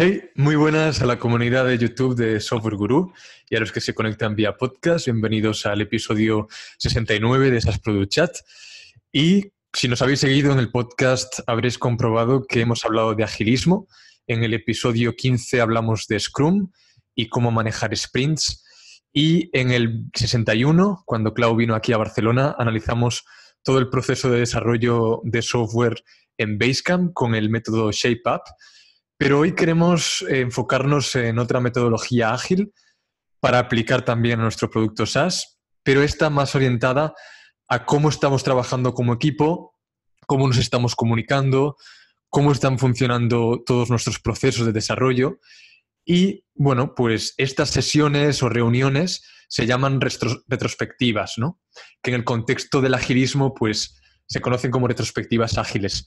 Hey, muy buenas a la comunidad de YouTube de Software Guru y a los que se conectan vía podcast. Bienvenidos al episodio 69 de SAS Product Chat. Y si nos habéis seguido en el podcast, habréis comprobado que hemos hablado de agilismo. En el episodio 15 hablamos de Scrum y cómo manejar sprints. Y en el 61, cuando Clau vino aquí a Barcelona, analizamos todo el proceso de desarrollo de software en Basecamp con el método ShapeUp. Pero hoy queremos eh, enfocarnos en otra metodología ágil para aplicar también a nuestro producto SaaS, pero esta más orientada a cómo estamos trabajando como equipo, cómo nos estamos comunicando, cómo están funcionando todos nuestros procesos de desarrollo. Y bueno, pues estas sesiones o reuniones se llaman retrospectivas, ¿no? Que en el contexto del agilismo, pues se conocen como retrospectivas ágiles.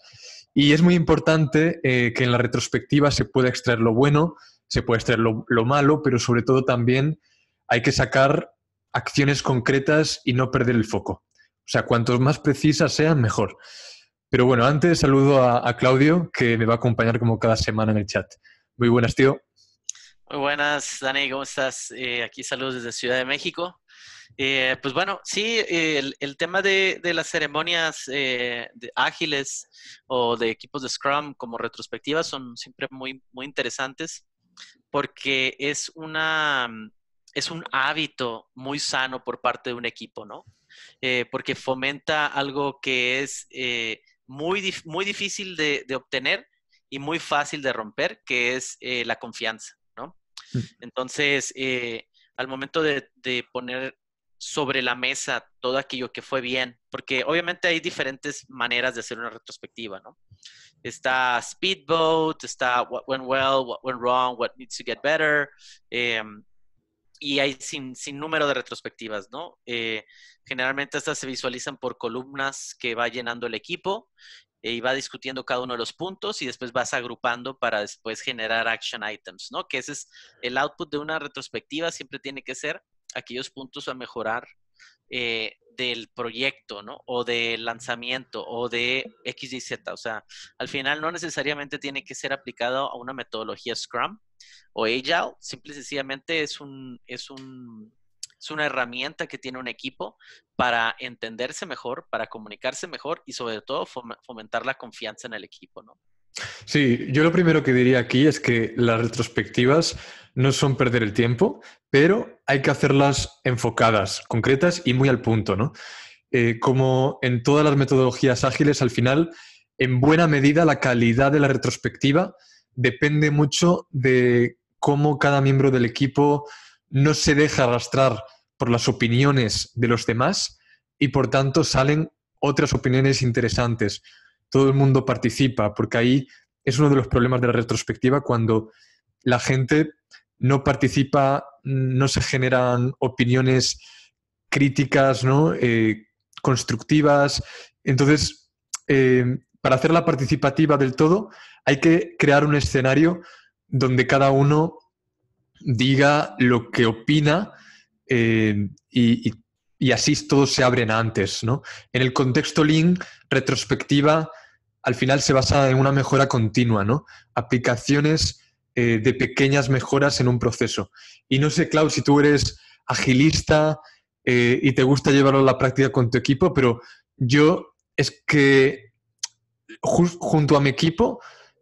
Y es muy importante eh, que en la retrospectiva se pueda extraer lo bueno, se pueda extraer lo, malo, pero sobre todo también hay que sacar acciones concretas y no perder el foco. O sea, cuantos más precisas sean, mejor. Pero bueno, antes saludo a, Claudio, que me va a acompañar como cada semana en el chat. Muy buenas, tío. Muy buenas, Dani, ¿cómo estás? Eh, aquí saludos desde Ciudad de México. Eh, pues bueno, sí, el, tema de, las ceremonias eh, de ágiles o de equipos de Scrum como retrospectivas son siempre muy, muy interesantes porque es, una, es un hábito muy sano por parte de un equipo, ¿no? Eh, porque fomenta algo que es muy, muy difícil de, obtener y muy fácil de romper, que es la confianza, ¿no? Mm. Entonces, al momento de poner sobre la mesa todo aquello que fue bien, porque obviamente hay diferentes maneras de hacer una retrospectiva, ¿no? Está Speedboat, está What Went Well, What Went Wrong, What Needs to Get Better, em, y hay sin, número de retrospectivas, ¿no? Eh, generalmente estas se visualizan por columnas que va llenando el equipo eh, y va discutiendo cada uno de los puntos y después vas agrupando para después generar action items, ¿no? Que ese es el output de una retrospectiva, siempre tiene que ser aquellos puntos a mejorar eh, del proyecto, ¿no? O del lanzamiento, o de X y Z. O sea, al final no necesariamente tiene que ser aplicado a una metodología Scrum o Agile, simple y sencillamente es un, es un es una herramienta que tiene un equipo para entenderse mejor, para comunicarse mejor y sobre todo fomentar la confianza en el equipo, ¿no? Sí, yo lo primero que diría aquí es que las retrospectivas no son perder el tiempo, pero hay que hacerlas enfocadas, concretas y muy al punto, ¿no? Eh, como en todas las metodologías ágiles, al final, en buena medida, la calidad de la retrospectiva depende mucho de cómo cada miembro del equipo no se deja arrastrar por las opiniones de los demás y por tanto salen otras opiniones interesantes, todo el mundo participa, porque ahí es uno de los problemas de la retrospectiva cuando la gente no participa, no se generan opiniones críticas, eh, constructivas. Entonces, eh, para para hacerla participativa del todo, hay que crear un escenario donde cada uno diga lo que opina eh, y, así todos se abren antes. En el contexto Lean, retrospectiva al final se basa en una mejora continua, ¿no? Aplicaciones eh, de pequeñas mejoras en un proceso. Y no sé, Clau, si tú eres agilista eh, y te gusta llevarlo a la práctica con tu equipo, pero yo es que junto a mi equipo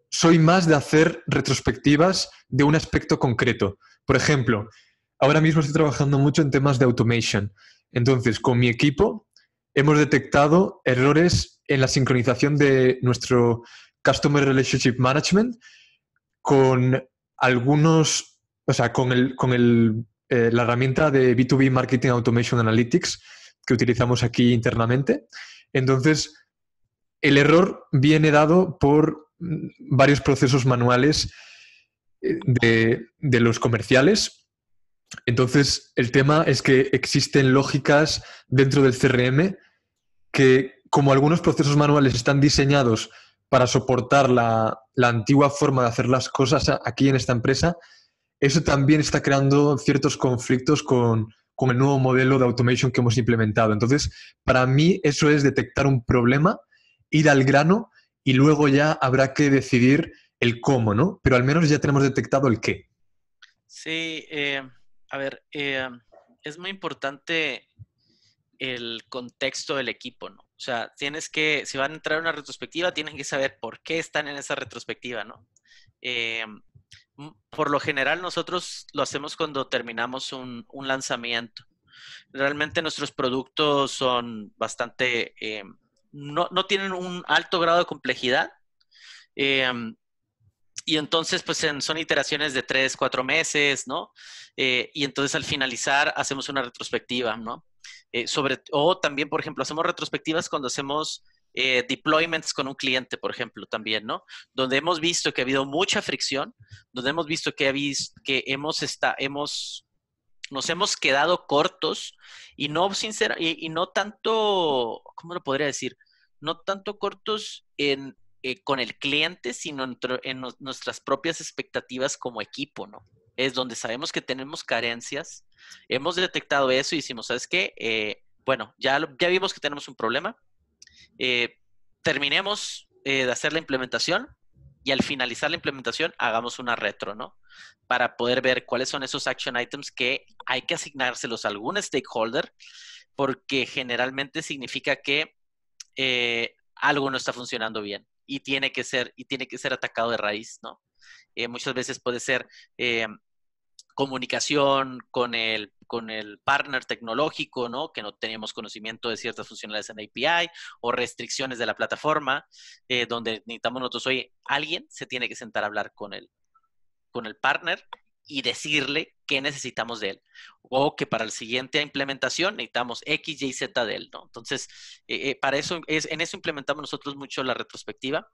soy más de hacer retrospectivas de un aspecto concreto. Por ejemplo, ahora mismo estoy trabajando mucho en temas de automation. Entonces, con mi equipo hemos detectado errores en la sincronización de nuestro Customer Relationship Management con algunos, o sea, con, el, con eh, la herramienta de B2B Marketing Automation Analytics que utilizamos aquí internamente. Entonces, el error viene dado por mm, varios procesos manuales eh, de, de los comerciales. Entonces, el tema es que existen lógicas dentro del CRM que como algunos procesos manuales están diseñados para soportar la, antigua forma de hacer las cosas aquí en esta empresa, eso también está creando ciertos conflictos con, con el nuevo modelo de automation que hemos implementado. Entonces, para mí eso es detectar un problema, ir al grano y luego ya habrá que decidir el cómo, ¿no? Pero al menos ya tenemos detectado el qué. Sí, eh, a ver, eh, es muy importante el contexto del equipo, ¿no? O sea, tienes que, si van a entrar en una retrospectiva, tienen que saber por qué están en esa retrospectiva, ¿no? Eh, por lo general nosotros lo hacemos cuando terminamos un, lanzamiento. Realmente nuestros productos son bastante, eh, no, tienen un alto grado de complejidad. Eh, y entonces, pues son iteraciones de tres, cuatro meses, ¿no? y entonces al finalizar hacemos una retrospectiva, ¿no? Eh, sobre, o también, por ejemplo, hacemos retrospectivas cuando hacemos eh, deployments con un cliente, por ejemplo, también, ¿no? Donde hemos visto que ha habido mucha fricción, donde hemos visto que, hemos, está, hemos, nos hemos quedado cortos y no, no tanto, ¿cómo lo podría decir? No tanto cortos en, eh, con el cliente, sino en, nuestras propias expectativas como equipo, ¿no? Es donde sabemos que tenemos carencias Hemos detectado eso y decimos, ¿sabes qué? Eh, bueno, ya, ya vimos que tenemos un problema. Eh, terminemos eh, de hacer la implementación y al finalizar la implementación hagamos una retro, ¿no? Para poder ver cuáles son esos action items que hay que asignárselos a algún stakeholder, porque generalmente significa que algo no está funcionando bien y tiene que ser, y tiene que ser atacado de raíz, ¿no? muchas veces puede ser comunicación con el, con el partner tecnológico, ¿no? Que no teníamos conocimiento de ciertas funcionalidades en API o restricciones de la plataforma, eh, donde necesitamos nosotros, hoy alguien se tiene que sentar a hablar con el, con el partner y decirle qué necesitamos de él. O que para la siguiente implementación necesitamos X, Y, Z de él, ¿no? Entonces, eh, eh, para eso, es, en eso implementamos nosotros mucho la retrospectiva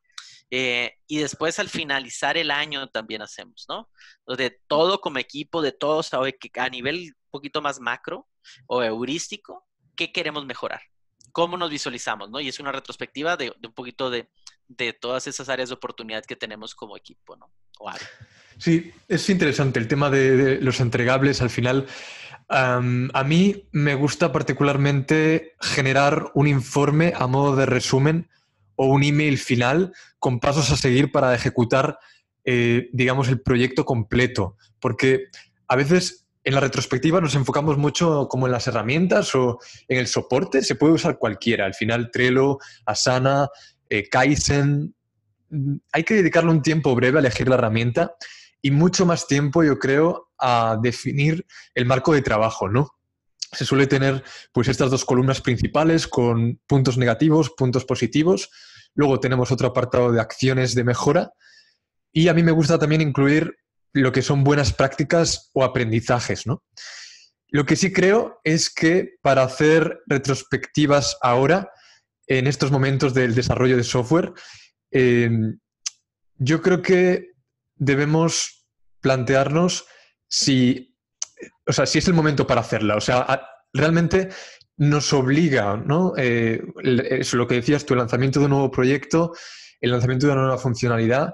eh, y después al finalizar el año también hacemos, ¿no? De todo como equipo, de todos a nivel un poquito más macro o heurístico, ¿qué queremos mejorar? ¿Cómo nos visualizamos? ¿no? Y es una retrospectiva de, un poquito de, de, todas esas áreas de oportunidad que tenemos como equipo, ¿no? Sí, es interesante el tema de, los entregables al final. a mí me gusta particularmente generar un informe a modo de resumen o un email final con pasos a seguir para ejecutar, eh, digamos, el proyecto completo. Porque a veces en la retrospectiva nos enfocamos mucho como en las herramientas o en el soporte. Se puede usar cualquiera. Al final Trello, Asana, eh, Kaizen. Hay que dedicarle un tiempo breve a elegir la herramienta y mucho más tiempo, yo creo, a definir el marco de trabajo, ¿no? se suele tener pues estas dos columnas principales con puntos negativos, puntos positivos. Luego tenemos otro apartado de acciones de mejora. Y a mí me gusta también incluir lo que son buenas prácticas o aprendizajes, ¿no? Lo que sí creo es que para hacer retrospectivas ahora, en estos momentos del desarrollo de software, eh, yo creo que debemos plantearnos si o sea, si es el momento para hacerla. O sea, realmente nos obliga, ¿no? Eh, es lo que decías tú, el lanzamiento de un nuevo proyecto, el lanzamiento de una nueva funcionalidad.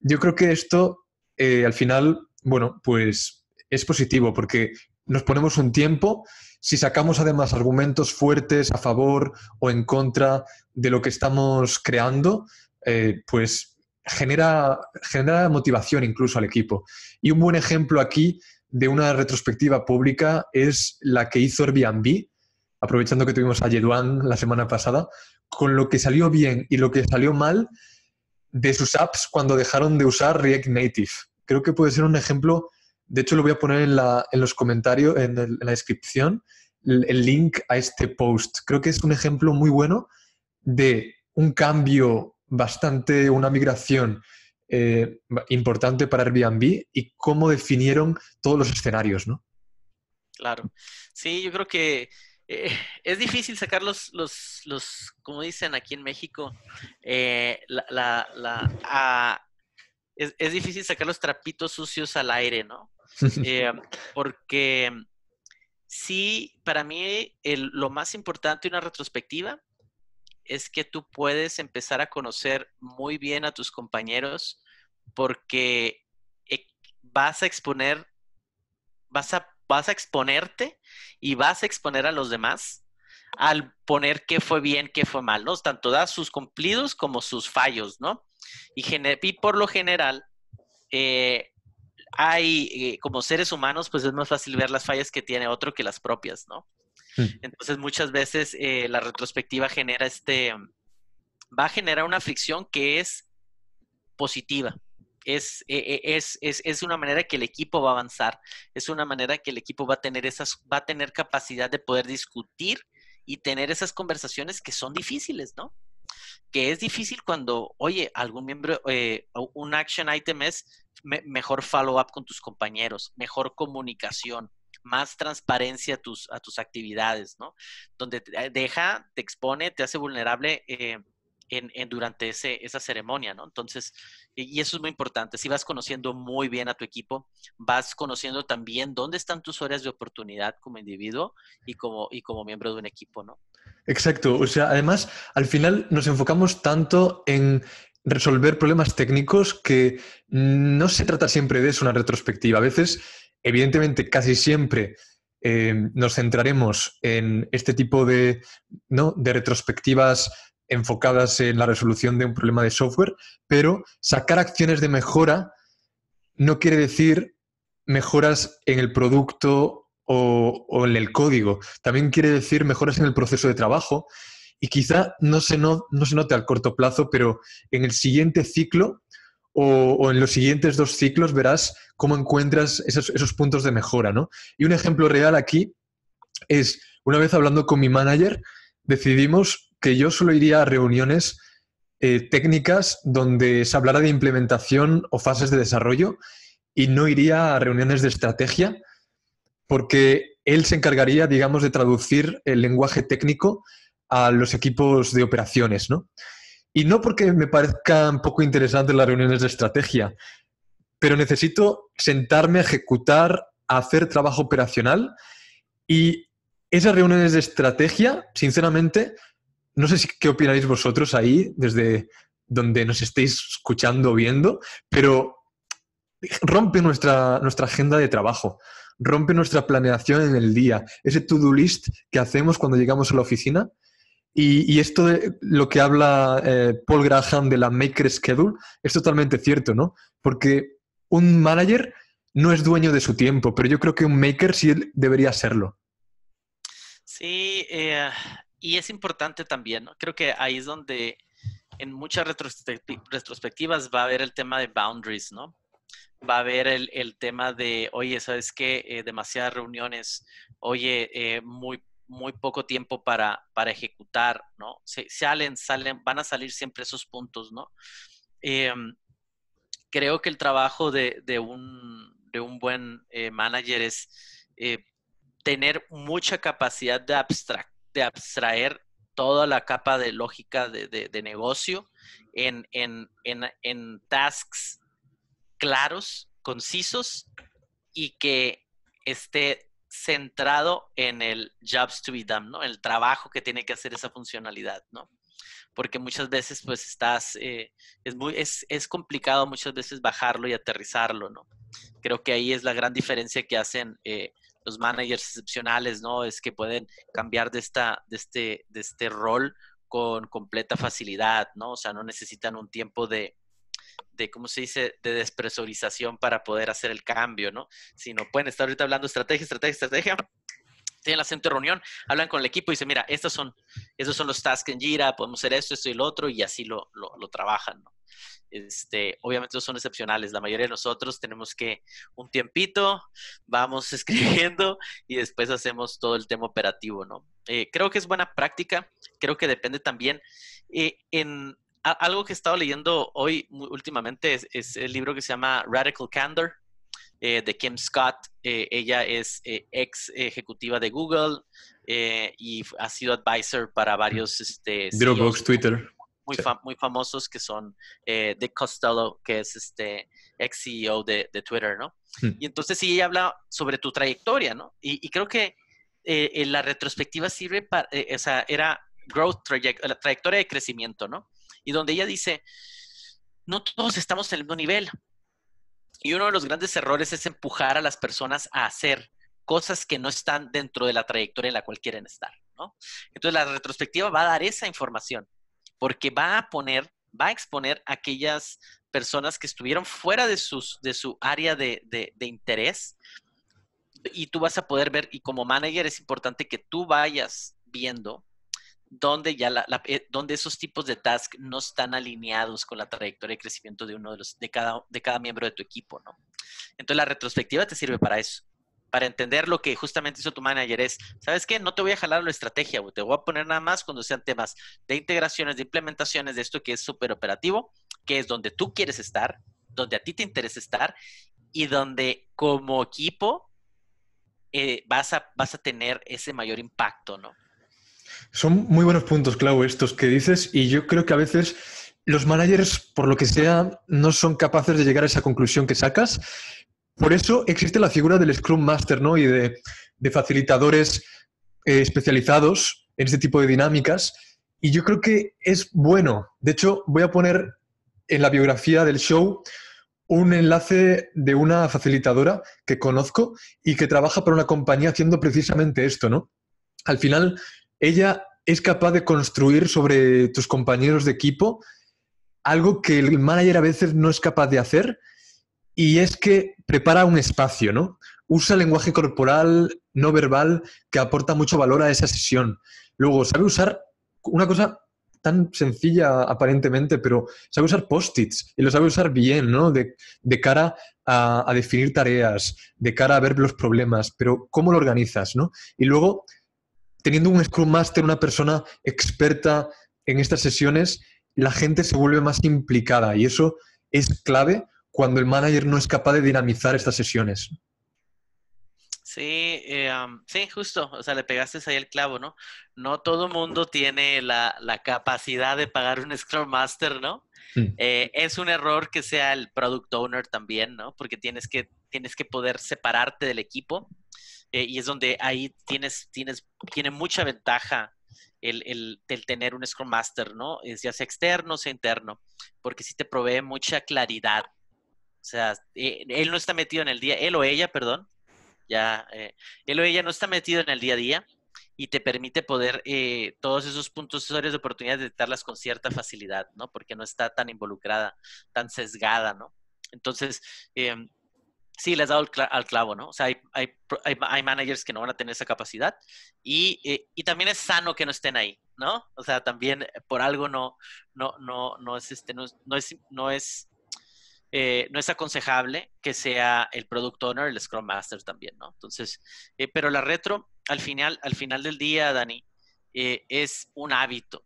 Yo creo que esto, eh, al final, bueno, pues es positivo porque nos ponemos un tiempo. Si sacamos además argumentos fuertes a favor o en contra de lo que estamos creando, eh, pues genera, genera motivación incluso al equipo. Y un buen ejemplo aquí de una retrospectiva pública es la que hizo Airbnb, aprovechando que tuvimos a Yeduan la semana pasada, con lo que salió bien y lo que salió mal de sus apps cuando dejaron de usar React Native. Creo que puede ser un ejemplo, de hecho lo voy a poner en, la, los comentarios, en, la descripción, el link a este post. Creo que es un ejemplo muy bueno de un cambio bastante, una migración eh, importante para Airbnb y cómo definieron todos los escenarios, ¿no? Claro. Sí, yo creo que eh, es difícil sacar los, como dicen aquí en México, eh, la, es, difícil sacar los trapitos sucios al aire, ¿no? porque sí, para mí lo más importante de una retrospectiva es que tú puedes empezar a conocer muy bien a tus compañeros porque e, vas a exponer, vas a, vas a exponerte y vas a exponer a los demás al poner qué fue bien, qué fue mal, ¿no? Tanto da sus cumplidos como sus fallos, ¿no? Y, y por lo general, eh, hay, eh, como seres humanos, pues es más fácil ver las fallas que tiene otro que las propias, ¿no? Mm. Entonces muchas veces eh, la retrospectiva genera este, va a generar una fricción que es positiva. Es, eh, eh, es, es, es, una manera que el equipo va a avanzar, es una manera que el equipo va a tener esas, va a tener capacidad de poder discutir y tener esas conversaciones que son difíciles, ¿no? Que es difícil cuando, oye, algún miembro, eh, un action item es mejor follow-up con tus compañeros, mejor comunicación, más transparencia a tus, a tus actividades, ¿no? Donde eh, deja, te expone, te hace vulnerable. Eh, en, durante ese, esa ceremonia, ¿no? Entonces, y eso es muy importante. Si vas conociendo muy bien a tu equipo, vas conociendo también dónde están tus áreas de oportunidad como individuo y como, y como miembro de un equipo, ¿no? Exacto. O sea, además, al final nos enfocamos tanto en resolver problemas técnicos que no se trata siempre de eso, una retrospectiva. A veces evidentemente casi siempre eh, nos centraremos en este tipo de, retrospectivas enfocadas en la resolución de un problema de software, pero sacar acciones de mejora no quiere decir mejoras en el producto o, en el código. También quiere decir mejoras en el proceso de trabajo y quizá no se, no, no se note al corto plazo, pero en el siguiente ciclo o, en los siguientes dos ciclos verás cómo encuentras esos, puntos de mejora, ¿no? Y un ejemplo real aquí es, una vez hablando con mi manager, decidimos que yo solo iría a reuniones eh, técnicas donde se hablara de implementación o fases de desarrollo y no iría a reuniones de estrategia porque él se encargaría, digamos, de traducir el lenguaje técnico a los equipos de operaciones, ¿no? Y no porque me parezcan poco interesantes las reuniones de estrategia, pero necesito sentarme a ejecutar, a hacer trabajo operacional y esas reuniones de estrategia, sinceramente, no sé si, qué opináis vosotros ahí, desde donde nos estéis escuchando o viendo, pero rompe nuestra, nuestra agenda de trabajo, rompe nuestra planeación en el día, ese to-do list que hacemos cuando llegamos a la oficina, y, esto de lo que habla eh, Paul Graham de la Maker Schedule es totalmente cierto, ¿no? Porque un manager no es dueño de su tiempo, pero yo creo que un maker sí debería serlo. Sí, eh, y es importante también, ¿no? creo que ahí es donde en muchas retrospectivas va a haber el tema de boundaries, ¿no? Va a haber el, tema de, oye, ¿sabes qué? Eh, demasiadas reuniones, oye, muy muy poco tiempo para, ejecutar, ¿no? Se, salen, salen, van a salir siempre esos puntos, ¿no? Em, creo que el trabajo de, de, un, buen eh, manager es eh, tener mucha capacidad de, de abstraer toda la capa de lógica de, negocio en, en, en, tasks claros, concisos y que esté centrado en el jobs to be done, ¿no? El trabajo que tiene que hacer esa funcionalidad, ¿no? Porque muchas veces, pues, estás, eh, es, muy, es, complicado muchas veces bajarlo y aterrizarlo, ¿no? Creo que ahí es la gran diferencia que hacen eh, los managers excepcionales, ¿no? Es que pueden cambiar de, esta, de, este, de este rol con completa facilidad, ¿no? O sea, no necesitan un tiempo de, de, ¿cómo se dice?, de despresurización para poder hacer el cambio, ¿no? Sino pueden estar ahorita hablando estrategia, estrategia, estrategia, tienen la centro de reunión, hablan con el equipo y dicen, mira, estos son, estos son los tasks en Gira, podemos hacer esto, esto y lo otro, y así lo, lo, trabajan. ¿no? Este, obviamente son excepcionales, la mayoría de nosotros tenemos que un tiempito, vamos escribiendo y después hacemos todo el tema operativo, ¿no? Eh, creo que es buena práctica, creo que depende también eh, en, algo que he estado leyendo hoy últimamente es, el libro que se llama Radical Candor eh, de Kim Scott. Eh, ella es eh, ex ejecutiva de Google y ha sido advisor para varios... Este, Dropbox, e Twitter. Muy, famosos que son Dick Costello, que es este ex CEO de, Twitter, ¿no? Hmm. Y entonces sí, ella habla sobre tu trayectoria, ¿no? Y, creo que la retrospectiva sirve para, o sea, era growth, la trayectoria de crecimiento, ¿no? y donde ella dice, no todos estamos en el mismo nivel. Y uno de los grandes errores es empujar a las personas a hacer cosas que no están dentro de la trayectoria en la cual quieren estar. Entonces la retrospectiva va a dar esa información, porque va a poner, va a exponer aquellas personas que estuvieron fuera de, su área de interés y tú vas a poder ver, y como manager es importante que tú vayas viendo donde ya eh, donde esos tipos de tasks no están alineados con la trayectoria de crecimiento de uno de los de cada de cada miembro de tu equipo, ¿no? Entonces la retrospectiva te sirve para eso, para entender lo que justamente hizo tu manager es, ¿sabes qué? No te voy a jalar la estrategia, te voy a poner nada más cuando sean temas de integraciones, de implementaciones de esto que es súper operativo, que es donde tú quieres estar, donde a ti te interesa estar y donde como equipo eh, vas, a, vas a tener ese mayor impacto, ¿no? Son muy buenos puntos, Clau, estos que dices, y yo creo que a veces los managers, por lo que sea, no son capaces de llegar a esa conclusión que sacas. Por eso existe la figura del Scrum Master, ¿no? Y de, facilitadores eh, especializados en este tipo de dinámicas. Y yo creo que es bueno. De hecho, voy a poner en la biografía del show un enlace de una facilitadora que conozco y que trabaja para una compañía haciendo precisamente esto, ¿no? Al final, ella es capaz de construir sobre tus compañeros de equipo algo que el manager a veces no es capaz de hacer y es que prepara un espacio, ¿no? Usa lenguaje corporal, no verbal, que aporta mucho valor a esa sesión. Luego, sabe usar una cosa tan sencilla aparentemente, pero sabe usar post-its y lo sabe usar bien, ¿no? De, cara a, a, definir tareas, de cara a ver los problemas, pero ¿cómo lo organizas, no? Y luego teniendo un Scrum Master, una persona experta en estas sesiones, la gente se vuelve más implicada y eso es clave cuando el manager no es capaz de dinamizar estas sesiones. Sí, eh, sí, justo. O sea, le pegaste ahí el clavo, ¿no? No todo mundo tiene la, capacidad de pagar un Scrum Master, ¿no? Mm. Eh, es un error que sea el Product Owner también, ¿no? Porque tienes que, tienes que poder separarte del equipo eh, y es donde ahí tienes, tienes, tiene mucha ventaja el, el, tener un Scrum Master, ¿no? Ya sea externo, sea interno, porque sí te provee mucha claridad. O sea, eh, él no está metido en el día, él o ella, perdón, ya, eh, él o ella no está metido en el día a día y te permite poder todos esos puntos, esas áreas de oportunidad, detectarlas con cierta facilidad, ¿no? Porque no está tan involucrada, tan sesgada, ¿no? Entonces, em, Sí, les has dado al, clavo, ¿no? O sea, hay, managers que no van a tener esa capacidad eh, y, también es sano que no estén ahí, ¿no? O sea, también eh, por algo no, no, no, no es, este, no, es, no es, no es eh, aconsejable que sea el product owner, el scrum master también, ¿no? Entonces, pero la retro, al final, al final del día, Dani, es un hábito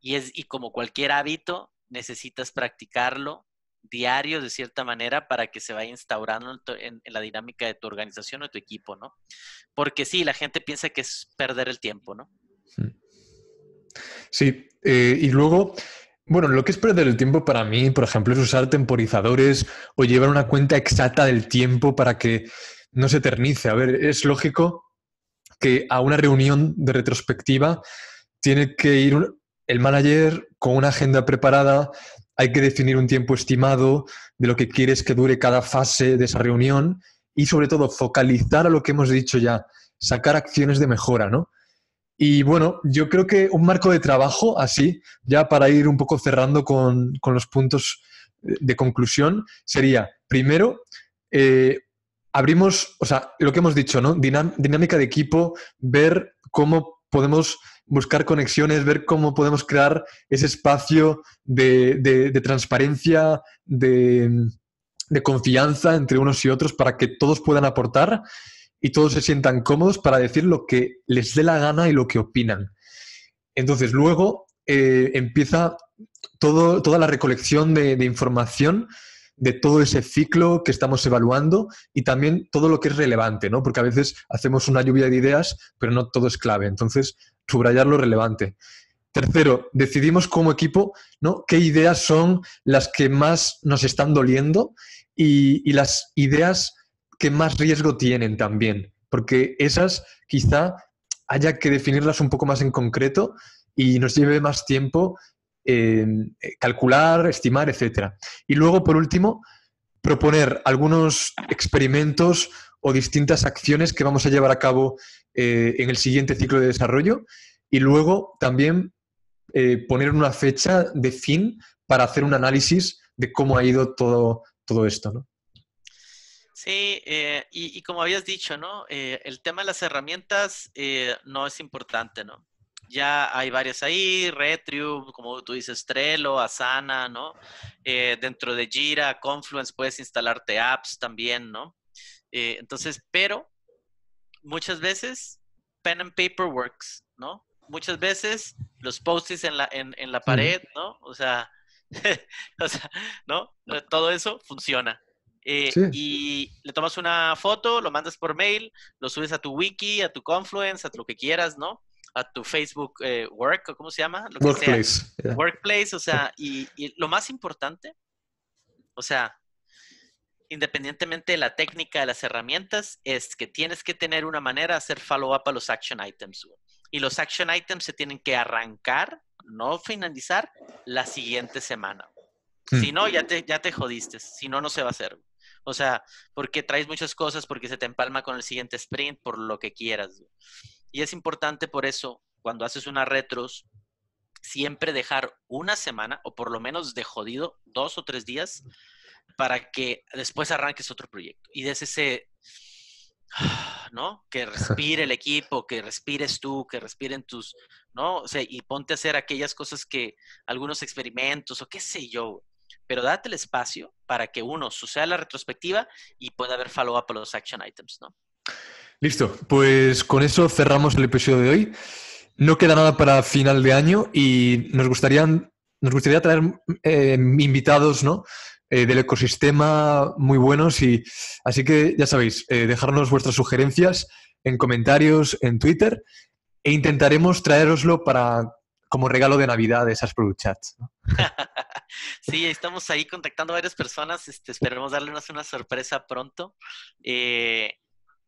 y es, y como cualquier hábito, necesitas practicarlo diario de cierta manera para que se vaya instaurando en, la dinámica de tu organización o tu equipo, ¿no? Porque sí, la gente piensa que es perder el tiempo, ¿no? Sí, eh, y luego, bueno, lo que es perder el tiempo para mí, por ejemplo, es usar temporizadores o llevar una cuenta exacta del tiempo para que no se eternice. A ver, es lógico que a una reunión de retrospectiva tiene que ir el manager con una agenda preparada, hay que definir un tiempo estimado de lo que quieres que dure cada fase de esa reunión y sobre todo focalizar a lo que hemos dicho ya, sacar acciones de mejora, ¿no? Y bueno, yo creo que un marco de trabajo así, ya para ir un poco cerrando con, los puntos de conclusión, sería, primero, eh, abrimos, o sea, lo que hemos dicho, ¿no? dinámica de equipo, ver cómo podemos buscar conexiones, ver cómo podemos crear ese espacio de, transparencia, de, confianza entre unos y otros para que todos puedan aportar y todos se sientan cómodos para decir lo que les dé la gana y lo que opinan. Entonces luego eh, empieza todo, toda la recolección de información de todo ese ciclo que estamos evaluando y también todo lo que es relevante, ¿no? Porque a veces hacemos una lluvia de ideas, pero no todo es clave. Entonces, subrayar lo relevante. Tercero, decidimos como equipo ¿no? qué ideas son las que más nos están doliendo y, y las ideas que más riesgo tienen también, porque esas quizá haya que definirlas un poco más en concreto y nos lleve más tiempo eh, calcular, estimar, etc. Y luego, por último, proponer algunos experimentos o distintas acciones que vamos a llevar a cabo eh, en el siguiente ciclo de desarrollo y luego también eh, poner una fecha de fin para hacer un análisis de cómo ha ido todo, todo esto. ¿no? Sí, y, como habías dicho, ¿no? el tema de las herramientas no es importante, ¿no? ya hay varias ahí, Retrium, como tú dices, Trello, Asana, ¿no? Eh, dentro de Jira, Confluence puedes instalarte apps también, ¿no? Eh, entonces, pero muchas veces pen and paper works, ¿no? Muchas veces los posts en la, pared, ¿no? O sea, ¿no? Eh, todo eso funciona. Y le tomas una foto, lo mandas por mail, lo subes a tu wiki, a tu Confluence, a lo que quieras, ¿no? a tu Facebook eh, Work, ¿cómo se llama? Workplace. Workplace, o sea, y, lo más importante, o sea, independientemente de la técnica, de las herramientas, es que tienes que tener una manera de hacer follow-up a los action items. Y los action items se tienen que arrancar, no finalizar, la siguiente semana. Mm. Si no, ya te, ya te jodiste. Si no, no se va a hacer. O sea, porque traes muchas cosas, porque se te empalma con el siguiente sprint, por lo que quieras. Y es importante por eso, cuando haces una retros, siempre dejar una semana o por lo menos de jodido dos o tres días para que después arranques otro proyecto y des ese, ¿no? Que respire el equipo, que respires tú, que respiren tus, ¿no? O sea, y ponte a hacer aquellas cosas que, algunos experimentos o qué sé yo, pero date el espacio para que uno suceda la retrospectiva y pueda haber follow-up a los action items, ¿no? Listo, pues con eso cerramos el episodio de hoy. No queda nada para final de año y nos gustaría, nos gustaría traer eh, invitados ¿no? Eh, del ecosistema muy buenos. Y, así que ya sabéis, eh, dejarnos vuestras sugerencias en comentarios, en Twitter e intentaremos traeroslo para como regalo de Navidad de esas Product Chats. sí, estamos ahí contactando a varias personas. Este, esperemos darles una sorpresa pronto.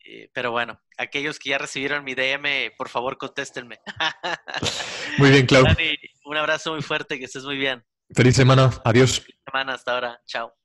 Eh, pero bueno, aquellos que ya recibieron mi DM, por favor, contéstenme. Muy bien, Claudio un abrazo muy fuerte, que estés muy bien. Feliz semana, adiós. Feliz semana, hasta ahora, chao.